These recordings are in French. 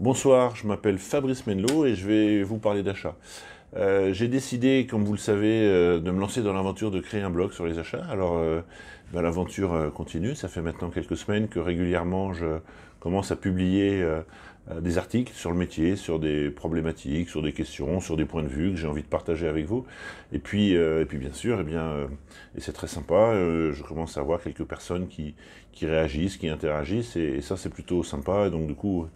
Bonsoir, je m'appelle Fabrice Menlo et je vais vous parler d'achat. Euh, j'ai décidé, comme vous le savez, euh, de me lancer dans l'aventure de créer un blog sur les achats. Alors, euh, ben, l'aventure continue. Ça fait maintenant quelques semaines que régulièrement, je commence à publier des articles sur le métier, sur des problématiques, sur des questions, sur des points de vue que j'ai envie de partager avec vous. Et puis, et puis bien sûr, et eh bien, et c'est très sympa. je commence à voir quelques personnes qui, réagissent, qui interagissent, et, ça, c'est plutôt sympa. donc, du coup,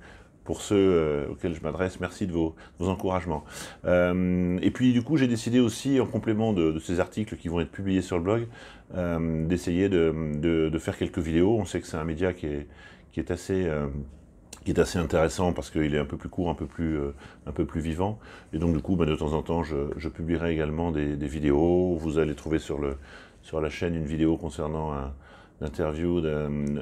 pour ceux euh, auxquels je m'adresse, merci de vos, encouragements. Euh, et puis du coup, j'ai décidé aussi, en complément de, ces articles qui vont être publiés sur le blog, euh, d'essayer de, faire quelques vidéos. On sait que c'est un média qui est, assez... qui est assez intéressant parce qu'il est un peu plus court, un peu plus, un peu plus vivant. Et donc du coup, bah, de temps en temps, je, publierai également des, des, vidéos. Vous allez trouver sur, le, sur la chaîne une vidéo concernant un, l'interview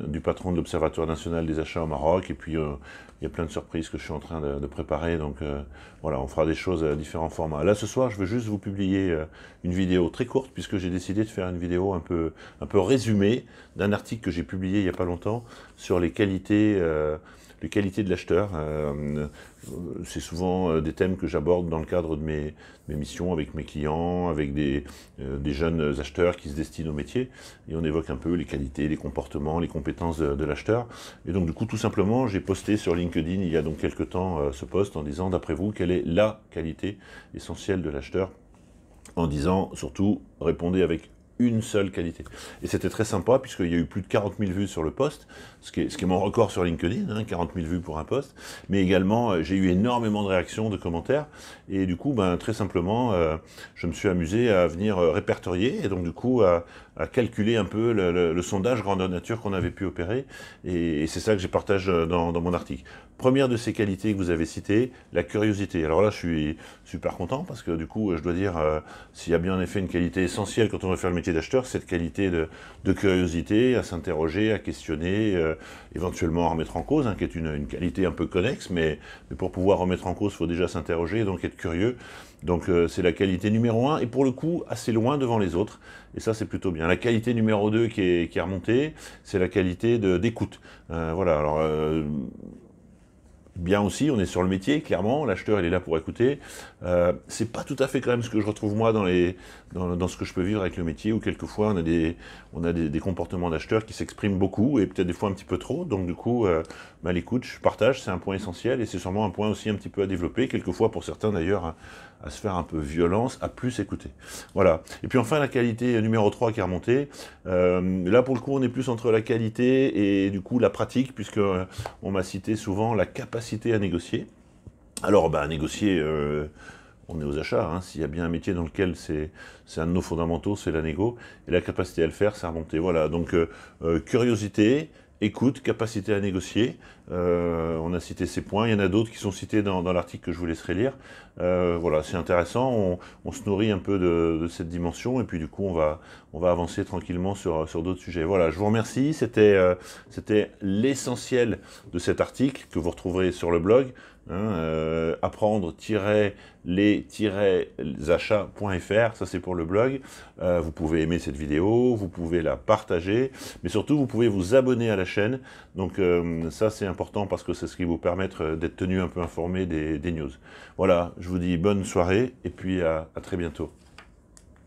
du patron de l'Observatoire national des achats au Maroc. Et puis, euh, il y a plein de surprises que je suis en train de, préparer. Donc, euh, voilà, on fera des choses à différents formats. Là, ce soir, je veux juste vous publier euh, une vidéo très courte, puisque j'ai décidé de faire une vidéo un peu, un peu résumée d'un article que j'ai publié il n'y a pas longtemps sur les qualités de qualité de l'acheteur. Euh, c'est souvent euh, des thèmes que j'aborde dans le cadre de mes, missions avec mes clients, avec euh, des, jeunes acheteurs qui se destinent au métier. Et on évoque un peu les qualités, les comportements, les compétences de, l'acheteur. Et donc, du coup, tout simplement, j'ai posté sur LinkedIn il y a donc quelques temps ce post en disant, d'après vous, quelle est la qualité essentielle de l'acheteur en disant surtout répondez avec une seule qualité. Et c'était très sympa, puisqu'il y a eu plus de 40 000 vues sur le poste, ce qui est, ce qui est mon record sur LinkedIn, 40 hein, 000 vues pour un poste. Mais également, euh, j'ai eu énormément de réactions, de commentaires. Et du coup, ben, très simplement, euh, je me suis amusé à venir euh, répertorier, et donc du coup, à, calculer un peu le, sondage grandeur nature qu'on avait pu opérer. Et, c'est ça que j'ai partage dans, dans, mon article. Première de ces qualités que vous avez citées, la curiosité. Alors là, je suis super content, parce que du coup, je dois dire, s'il y a bien en effet une qualité essentielle quand on veut faire le métier d'acheteurs d'acheteur, cette qualité de, curiosité, à s'interroger, à questionner, euh, éventuellement à remettre en cause, hein, qui est une, qualité un peu connexe, mais, pour pouvoir remettre en cause, il faut déjà s'interroger, donc être curieux. Donc euh, c'est la qualité numéro un, et pour le coup, assez loin devant les autres, et ça c'est plutôt bien. La qualité numéro deux qui est, qui est remontée, c'est la qualité d'écoute. Euh, voilà, alors bien aussi, on est sur le métier, clairement, l'acheteur il est là pour écouter. Euh, c'est pas tout à fait quand même ce que je retrouve moi dans, les, dans, ce que je peux vivre avec le métier, où quelquefois on a des, on a des, comportements d'acheteurs qui s'expriment beaucoup et peut-être des fois un petit peu trop. Donc du coup, euh, bah, l'écoute, je partage, c'est un point essentiel et c'est sûrement un point aussi un petit peu à développer, quelquefois pour certains d'ailleurs, à, se faire un peu violence, à plus écouter. Voilà. Et puis enfin, la qualité numéro 3 qui est remontée. Euh, là pour le coup, on est plus entre la qualité et du coup la pratique, puisque on m'a cité souvent la capacité à négocier. Alors, bah, négocier, euh, on est aux achats. Hein. S'il y a bien un métier dans lequel c'est un de nos fondamentaux, c'est la négo. Et la capacité à le faire, c'est remonter. Voilà, donc euh, euh, curiosité, écoute, capacité à négocier. Euh, on a cité ces points. Il y en a d'autres qui sont cités dans, l'article que je vous laisserai lire. Euh, voilà, c'est intéressant. On, se nourrit un peu de, cette dimension et puis du coup, on va, on va avancer tranquillement sur, sur d'autres sujets. Voilà, je vous remercie. C'était euh, l'essentiel de cet article que vous retrouverez sur le blog. Hein, euh, apprendre-les-achats.fr, ça c'est pour le blog. Euh, vous pouvez aimer cette vidéo, vous pouvez la partager, mais surtout vous pouvez vous abonner à la chaîne. Donc euh, ça c'est important parce que c'est ce qui vous permettre d'être tenu un peu informé des, news. Voilà, je vous dis bonne soirée et puis à très bientôt.